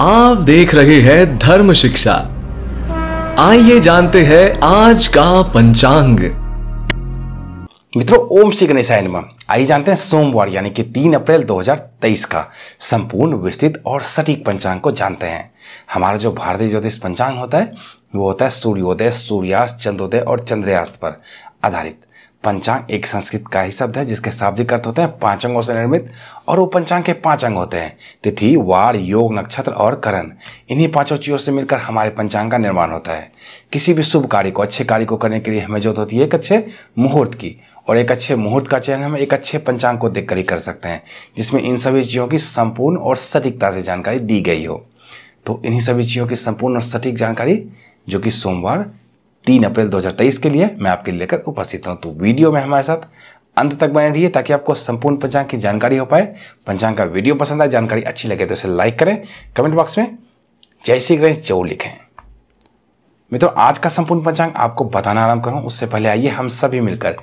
आप देख रहे हैं धर्म शिक्षा आइए जानते हैं आज का पंचांग मित्रों ओम श्री गणेशाय नमः आइए जानते हैं सोमवार यानी कि 3 अप्रैल 2023 का संपूर्ण विस्तृत और सटीक पंचांग को जानते हैं हमारा जो भारतीय ज्योतिष पंचांग होता है वो होता है सूर्योदय सूर्यास्त चंद्रोदय और चंद्रयास्त पर आधारित पंचांग एक संस्कृत का ही शब्द है जिसके शाब्दिक अर्थ होते हैं पांच अंगों से निर्मित और वो पंचांग के पांच अंग होते हैं तिथि वार योग नक्षत्र और करण इन्हीं पांचों चीज़ों से मिलकर हमारे पंचांग का निर्माण होता है किसी भी शुभ कार्य को अच्छे कार्य को करने के लिए हमें जरूरत होती है एक अच्छे मुहूर्त की और एक अच्छे मुहूर्त का चयन हम एक अच्छे पंचांग को देखकर ही कर सकते हैं जिसमें इन सभी चीज़ों की संपूर्ण और सटीकता से जानकारी दी गई हो तो इन्हीं सभी चीज़ों की संपूर्ण और सटीक जानकारी जो कि सोमवार तीन अप्रैल 2023 के लिए मैं आपके लिए लेकर उपस्थित हूं तो वीडियो में हमारे साथ अंत तक बने रहिए ताकि आपको संपूर्ण पंचांग की जानकारी हो पाए पंचांग का वीडियो पसंद आए जानकारी अच्छी लगे तो इसे लाइक करें कमेंट बॉक्स में जय श्री गणेश जो लिखें मित्रों आज का संपूर्ण पंचांग आपको बताना आरंभ करूं उससे पहले आइए हम सभी मिलकर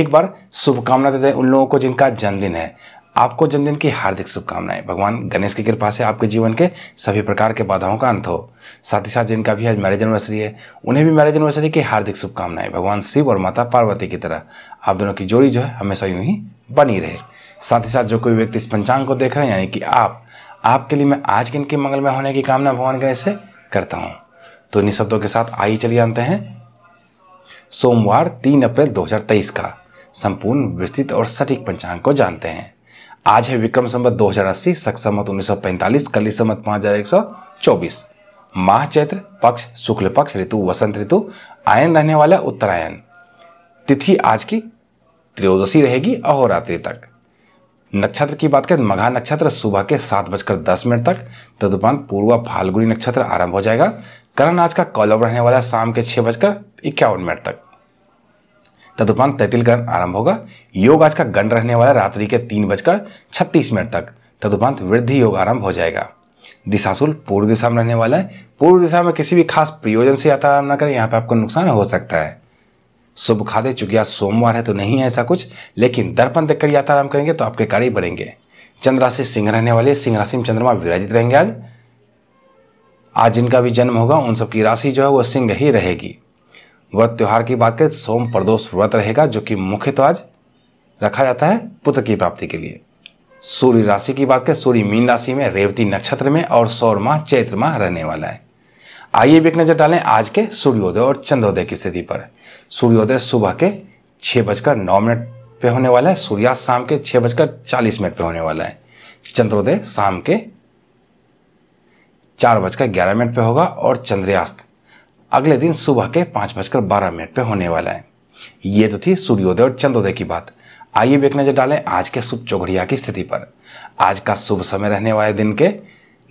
एक बार शुभकामना देते हैं उन लोगों को जिनका जन्मदिन है आपको जन्मदिन की हार्दिक शुभकामनाएं भगवान गणेश की कृपा से आपके जीवन के सभी प्रकार के बाधाओं का अंत हो साथ ही साथ जिनका भी आज मैरिज एनिवर्सरी है उन्हें भी मैरिज एनिवर्सरी की हार्दिक शुभकामनाएं भगवान शिव और माता पार्वती की तरह आप दोनों की जोड़ी जो है हमेशा यूं ही बनी रहे साथ ही साथ जो कोई व्यक्ति इस पंचांग को देख रहे हैं यानी कि आप आपके लिए मैं आज के इनके मंगलमय होने की कामना भगवान गणेश से करता हूँ तो इन्हीं शब्दों के साथ आइए चलिए जानते हैं सोमवार तीन अप्रैल 2023 का संपूर्ण विस्तृत और सटीक पंचांग को जानते हैं आज है विक्रम संबत दो हजार अस्सी संवत उन्नीस सौ पैंतालीस कली पाँच हजार एक सौ चौबीस माह चैत्र पक्ष शुक्ल पक्ष ऋतु वसंत ऋतु आयन रहने वाला उत्तरायण तिथि आज की त्रयोदशी रहेगी अहोरात्रि तक नक्षत्र की बात करें तो मघा नक्षत्र सुबह के सात बजकर दस मिनट तक तदुपरांत पूर्वा फाल्गुनी नक्षत्र आरंभ हो जाएगा करण आज का कौलव रहने वाला शाम के छह बजकर इक्यावन मिनट तक तदुपरांत ग्रहण आरंभ होगा योग आज का गण रहने वाला रात्रि के तीन बजकर छत्तीस मिनट तक तदुपरांत वृद्धि योग आरंभ हो जाएगा दिशाशूल पूर्व दिशा में रहने वाला है पूर्व दिशा में किसी भी खास प्रयोजन से यात्रा न करें यहाँ पर आपको नुकसान हो सकता है शुभ खादे चूंकि आज सोमवार है तो नहीं है ऐसा कुछ लेकिन दर्पण देखकर यात्रा आरंभ करेंगे तो आपके कार्य बढ़ेंगे चंद्र राशि सिंह रहने वाले सिंह राशि में चंद्रमा विराजित रहेंगे आज आज जिनका भी जन्म होगा उन सबकी राशि जो है वो सिंह ही रहेगी व्रत त्यौहार की बात करें सोम प्रदोष व्रत रहेगा जो कि मुख्य तो आज रखा जाता है पुत्र की प्राप्ति के लिए सूर्य राशि की बात करें सूर्य मीन राशि में रेवती नक्षत्र में और सौर माह चैत्र माह रहने वाला है आइए भी एक नजर डालें आज के सूर्योदय और चंद्रोदय की स्थिति पर सूर्योदय सुबह के छह बजकर नौ मिनट पे होने वाला है सूर्यास्त शाम के छह बजकर चालीस मिनट पे होने वाला है चंद्रोदय शाम के चार बजकर ग्यारह मिनट पे होगा और चंद्रयास्त अगले दिन सुबह के पाँच बजकर बारह मिनट पर होने वाला है ये तो थी सूर्योदय और चंद्रोदय की बात आइए भी एक नजर डालें आज के शुभ चौघड़िया की स्थिति पर आज का शुभ समय रहने वाले दिन के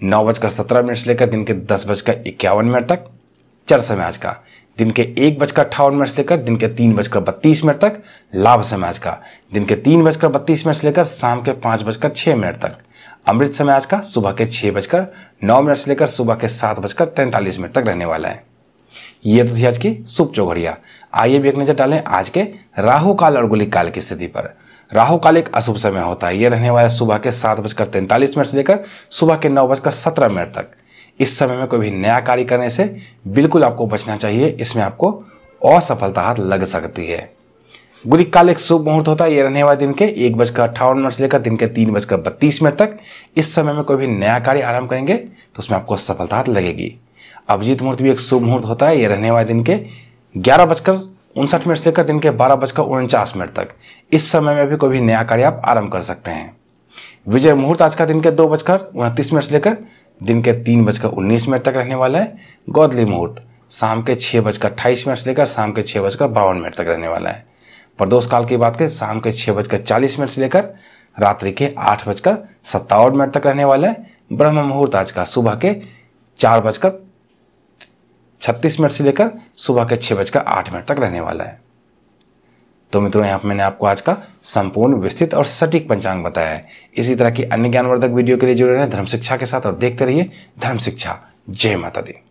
नौ बजकर सत्रह मिनट से लेकर दिन के दस बजकर इक्यावन मिनट तक चर समय आज का दिन के एक बजकर अट्ठावन मिनट से लेकर दिन के तीन बजकर बत्तीस मिनट तक लाभ समय आज का दिन के तीन बजकर बत्तीस मिनट से लेकर शाम के पाँच बजकर छः मिनट तक अमृत समय आज का सुबह के छः बजकर नौ मिनट से लेकर सुबह के सात बजकर तैंतालीस मिनट तक रहने वाला है ये तो थी आज की शुभ चौघड़िया आइए भी एक नजर डालें आज के राहु काल और गुलिक काल की स्थिति पर राहु काल एक अशुभ समय होता है ये रहने वाला सुबह के सात बजकर तैंतालीस मिनट से लेकर सुबह के नौ बजकर सत्रह मिनट तक इस समय में कोई भी नया कार्य करने से बिल्कुल आपको बचना चाहिए इसमें आपको असफलता हाथ लग सकती है गुलिक काल एक शुभ मुहूर्त होता है ये रहने वाले दिन के एक बजकर अट्ठावन मिनट से लेकर दिन के तीन बजकर बत्तीस मिनट तक इस समय में कोई भी नया कार्य आरंभ करेंगे तो उसमें आपको सफलता लगेगी अभिजीत मुहूर्त भी एक शुभ मुहूर्त होता है ये रहने वाले दिन के ग्यारह बजकर उनसठ मिनट से लेकर दिन के बारह बजकर उनचास मिनट तक इस समय में भी कोई भी नया कार्य आप आरंभ कर सकते हैं विजय मुहूर्त आज का दिन के दो बजकर उनतीस मिनट से लेकर दिन के तीन बजकर उन्नीस मिनट तक रहने वाला है गौदली मुहूर्त शाम के छः बजकर अट्ठाईस मिनट से लेकर शाम के छः बजकर बावन मिनट तक रहने वाला है प्रदोष काल की बात करें शाम के छः बजकर चालीस मिनट से लेकर रात्रि के आठ बजकर सत्तावन मिनट तक रहने वाला है ब्रह्म मुहूर्त आज का सुबह के चार बजकर छत्तीस मिनट से लेकर सुबह के छः बजकर आठ मिनट तक रहने वाला है तो मित्रों यहाँ पर मैंने आपको आज का संपूर्ण विस्तृत और सटीक पंचांग बताया है इसी तरह की अन्य ज्ञानवर्धक वीडियो के लिए जुड़े रहें धर्म शिक्षा के साथ और देखते रहिए धर्म शिक्षा जय माता दी